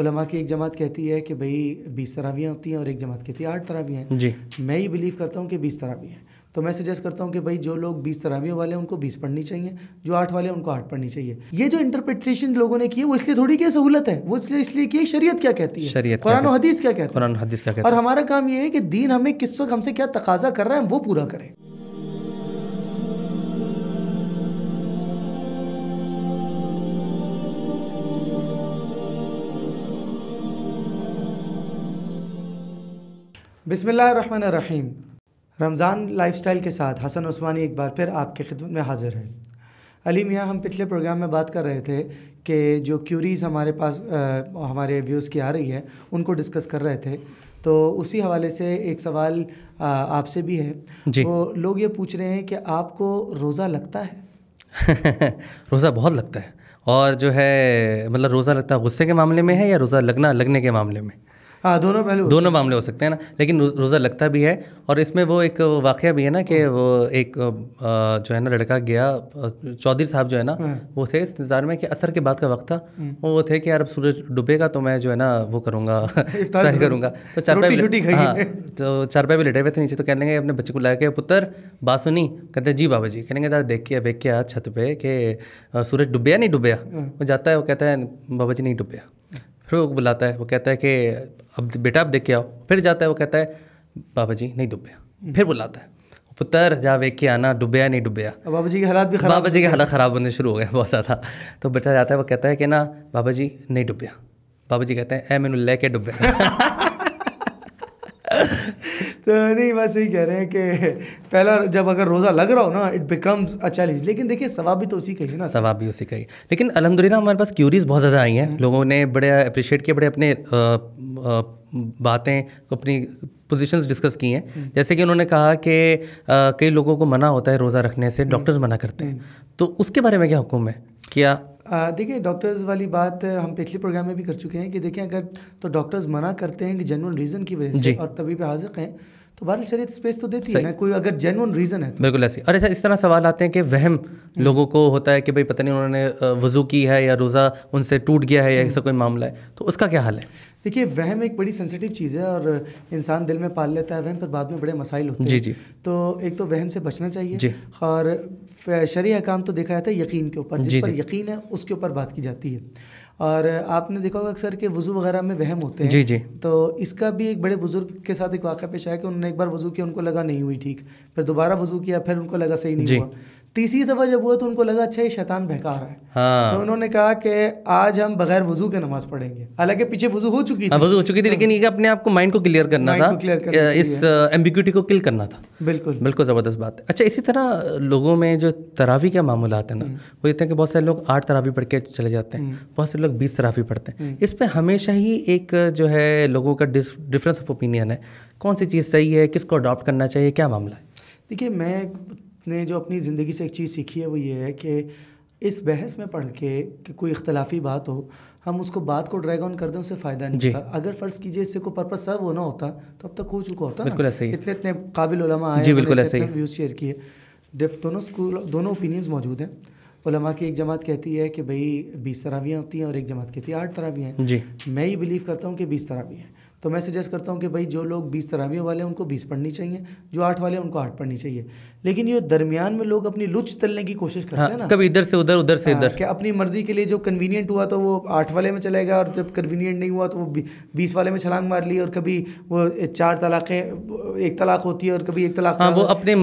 उलमा की एक जमात कहती है कि भाई बीस तरावियाँ होती हैं और एक जमात कहती है आठ तरावियाँ हैं जी मैं ये बिलीव करता हूँ कि बीस तरावी हैं तो मैं सजेस्ट करता हूँ कि भाई जो लोग बीस तरावियों वाले हैं उनको बीस पढ़नी चाहिए जो आठ वाले हैं उनको आठ पढ़नी चाहिए ये जो इंटरप्रिटेशन लोगों ने की वो इसलिए थोड़ी क्या सहूलत है वो इसलिए इसलिए कि शरीयत क्या कहती है कुरान हदीस क्या कहती है हदीस क्या कहती है और हमारा काम ये है कि दीन हमें किस वक्त हमसे क्या तकाजा कर रहा है वो पूरा करें बिसमीम रमज़ान लाइफस्टाइल के साथ हसन उस्मानी एक बार फिर आपकी खिदमत में हाज़िर है अली मियाँ हम पिछले प्रोग्राम में बात कर रहे थे कि जो क्यूरीज़ हमारे पास आ, हमारे व्यूज़ की आ रही है उनको डिस्कस कर रहे थे तो उसी हवाले से एक सवाल आपसे भी है जी वो लोग ये पूछ रहे हैं कि आपको रोज़ा लगता है रोज़ा बहुत लगता है और जो है मतलब रोज़ा लगता है गुस्से के मामले में है या रोज़ा लगना लगने के मामले में हाँ दोनों पहलू दोनों मामले हो सकते हैं ना लेकिन रोज़ा लगता भी है और इसमें वो एक वाक़ भी है ना कि हाँ। वो एक जो है ना लड़का गया चौधरी साहब जो है ना हाँ। वो थे इस इंतजार में कि असर के बाद का वक्त था हम्म। वो थे कि यार अब सूरज डूबेगा तो मैं जो है ना वो करूँगा ट्राई करूँगा तो चारपाई हाँ तो चारपाई भी लेटे हुए थे नीचे तो कहने लगे अपने बच्चे को लाया के पुत्र बात सुनी कहते जी बाबा जी कहने यार देख के देख के छत पे कि सूरज डूबे नहीं डूबे हाँ। वो जाता है वो कहता है बाबा जी नहीं डूबे फिर वो बुलाता है वो कहता है कि अब बेटा अब देख के आओ फिर जाता है वो कहता है बाबा जी नहीं डूबे हम्म। फिर बुलाता है पुत्र जा वेख के आना डूबया नहीं डूबया बाबा जी के हालात भी खराब बाबा जी के हालात ख़राब होने शुरू हो गए बहुत ज़्यादा तो बेटा जाता है वो कहता है कि ना बाबा जी नहीं डूबया बाबा जी कहते हैं ए मैनू लेके डूबे तो नहीं बस यही कह रहे हैं कि पहला जब अगर रोज़ा लग रहा हो ना इट बिकम्स अ चैलेंज लेकिन देखिए सवाब भी तो उसी का ही ना सवाब भी उसी का ही लेकिन अलहमदिल्ला हमारे पास क्यूरीज बहुत ज़्यादा आई हैं हम्म। लोगों ने बड़े अप्रिशिएट किए बड़े अपने बातें अपनी पोजीशंस डिस्कस की हैं हम्म। जैसे कि उन्होंने कहा कि कई लोगों को मना होता है रोज़ा रखने से डॉक्टर्स हम्म। मना करते हैं तो उसके बारे में क्या हुक्म है क्या देखिए डॉक्टर्स वाली बात हम पिछले प्रोग्राम में भी कर चुके हैं कि देखें अगर तो डॉक्टर्स मना करते हैं कि जनरल रीज़न की वजह से और तभी पे हाजिर हैं तो बहरहाल शरीयत स्पेस तो देती है ना कोई अगर जेनुअन रीज़न है तो। बिल्कुल ऐसी और ऐसा इस तरह सवाल आते हैं कि वहम हम्म। लोगों को होता है कि भाई पता नहीं उन्होंने वज़ू की है या रोज़ा उनसे टूट गया है या ऐसा हम्म। कोई मामला है तो उसका क्या हाल है देखिए वहम एक बड़ी सेंसिटिव चीज़ है और इंसान दिल में पाल लेता है वहम पर बाद में बड़े मसाइल होते हैं जी जी तो एक तो वहम से बचना चाहिए जी और शरी काम तो देखा जाता है यकीन के ऊपर जिस पर यकीन है उसके ऊपर बात की जाती है और आपने देखा होगा अक्सर कि वज़ू वगैरह में वहम होते हैं जी जी तो इसका भी एक बड़े बुजुर्ग के साथ एक वाक़ पेश आया कि उन्होंने एक बार वज़ू किया उनको लगा नहीं हुई ठीक फिर दोबारा वज़ू किया फिर उनको लगा सही नहीं हुआ तीसरी दफ़ा जब हुआ तो उनको लगा अच्छा ये शैतान बेकार रहा है हाँ। तो उन्होंने कहा कि आज हम बगैर वजू के नमाज पढ़ेंगे हालांकि पीछे वजू हाँ, हो चुकी थी वजू हो चुकी थी लेकिन ये अपने आप को माइंड को क्लियर करना था क्लियर करना इस एम्बिक्यूटी को किल करना था बिल्कुल बिल्कुल ज़बरदस्त बात है अच्छा इसी तरह लोगों में जो तरावी के मामूल है ना हम्म। वो ये कि बहुत सारे लोग आठ तरावी पढ़ के चले जाते हैं हम्म। बहुत सारे लोग बीस तरावी पढ़ते हैं हम्म। इस पर हमेशा ही एक जो है लोगों का डिफरेंस ऑफ ओपिनियन है कौन सी चीज़ सही है किसको अडॉप्ट करना चाहिए क्या मामला है देखिए मैं ने जो अपनी ज़िंदगी से एक चीज़ सीखी है वो ये है कि इस बहस में पढ़ के कि कोई इख्तलाफी बात हो हम उसको बात को ड्रैग ऑन कर दें उससे फ़ायदा नहीं होता अगर फ़र्ज़ कीजिए इससे कोई पर्पज़ सर्व होना होता तो अब तक हो चुका होता बिल्कुल ऐसे इतने इतने काबिल आए जी बिल्कुल ऐसे ही व्यूज़ शेयर किए दोनों स्कूल दोनों ओपिनियंस मौजूद हैं उलमा की एक जमात कहती है कि भाई बीस तरावियाँ होती हैं और एक जमात कहती है आठ तरावियाँ हैं जी मैं ये बिलीव करता हूँ कि बीस तरावियाँ हैं तो मैं सजेस्ट करता हूँ कि भाई जो लोग बीस तरावियों वाले हैं उनको बीस पढ़नी चाहिए जो आठ वाले हैं उनको आठ पढ़नी चाहिए लेकिन ये दरमियान में लोग अपनी लुच तलने की कोशिश करते हैं हाँ, ना कभी इधर से उधर उधर से हाँ, इधर अपनी मर्जी के लिए जो कन्वीनियंट हुआ तो वो आठ वाले में चलेगा और जब कन्वीनियंट नहीं हुआ तो वो बीस वाले में छलांग मार ली और कभी वो चार तलाक़ें एक तलाक होती है और कभी एक तलाक हाँ, वो अपने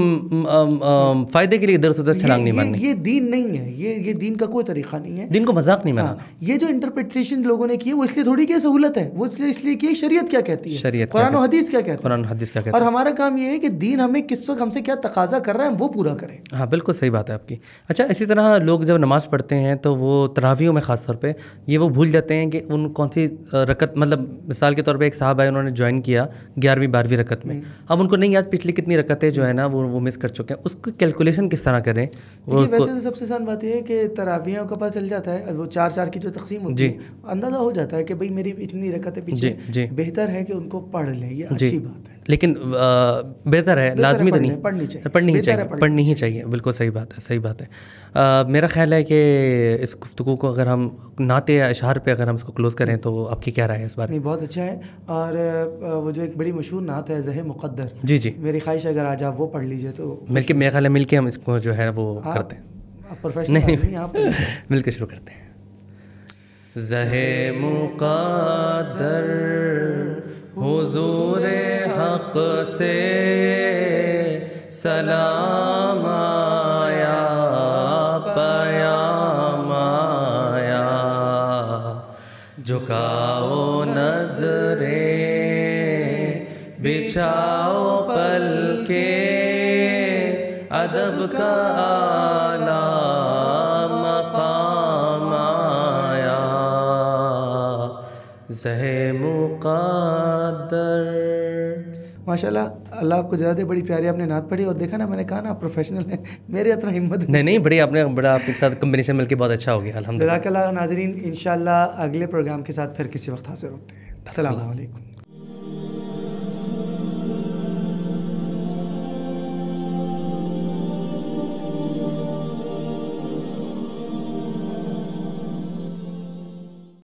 फ़ायदे के लिए इधर से उधर छलांग नहीं मारनी ये दीन नहीं है ये ये दीन का कोई तरीका नहीं है दीन को मजाक नहीं माना ये जो इंटरप्रिटेशन लोगों ने की वो इसलिए थोड़ी क्या सहूलत है वो इसलिए इसलिए कि शरीय शरीयत क्या कहती है शरीयत कुरान हदीस क्या कहती है हदीस क्या कहती और हमारा काम ये है कि दीन हमें किस वक्त हमसे क्या तकाजा कर रहा है वो पूरा करें हाँ बिल्कुल सही बात है आपकी अच्छा इसी तरह लोग जब नमाज़ पढ़ते हैं तो वो तरावियों में ख़ास तौर पर ये वो भूल जाते हैं कि उन कौन सी रकत मतलब मिसाल के तौर पर एक साहब आए उन्होंने ज्वाइन किया ग्यारहवीं बारहवीं रकत में हम्म। अब उनको नहीं याद पिछली कितनी रकतें जो हम्म। है ना वो वो मिस कर चुके हैं उसको कैलकुलेशन किस तरह करें वैसे तो सबसे आसान बात यह है कि तरावियों का पता चल जाता है वो चार चार की जो तकसीम होती है अंदाज़ा हो जाता है कि भाई मेरी इतनी रकतें पीछे बेहतर बेहतर है कि उनको पढ़ लें ये अच्छी बात है लेकिन बेहतर है लाजमी तो नहीं पढ़नी चाहिए पढ़नी ही चाहिए पढ़नी ही चाहिए बिल्कुल सही बात है सही बात है आ, मेरा ख्याल है कि इस गुफ्तु को अगर हम नाते या इशार पे अगर हम इसको क्लोज़ करें तो आपकी क्या राय है इस बारे में बहुत अच्छा है और वो जो एक बड़ी मशहूर नात है जह मुकद्दर जी जी मेरी ख्वाहिश अगर आज आप वो पढ़ लीजिए तो मिलकर मेरा ख्याल है मिल हम इसको जो है वो करते हैं प्रोफेशनल यहाँ पर शुरू करते हैं जह मुकद्दर हुजूर हक से सलाम आया पयाम आया झुकाओ नजरे बिछाओ पल के अदब का माशाल्लाह अल्लाह आपको ज़्यादा बड़ी प्यारी आपने नात पढ़ी और देखा ना मैंने कहा ना आप प्रोफेशनल हैं मेरे इतना हिम्मत नहीं नहीं बड़ी आपने बड़ा आपके साथ कम्बिनेशन मिलकर बहुत अच्छा हो गया अलहमदिल्ला नाजरीन इन अगले प्रोग्राम के साथ फिर किसी वक्त हाजिर होते हैं असल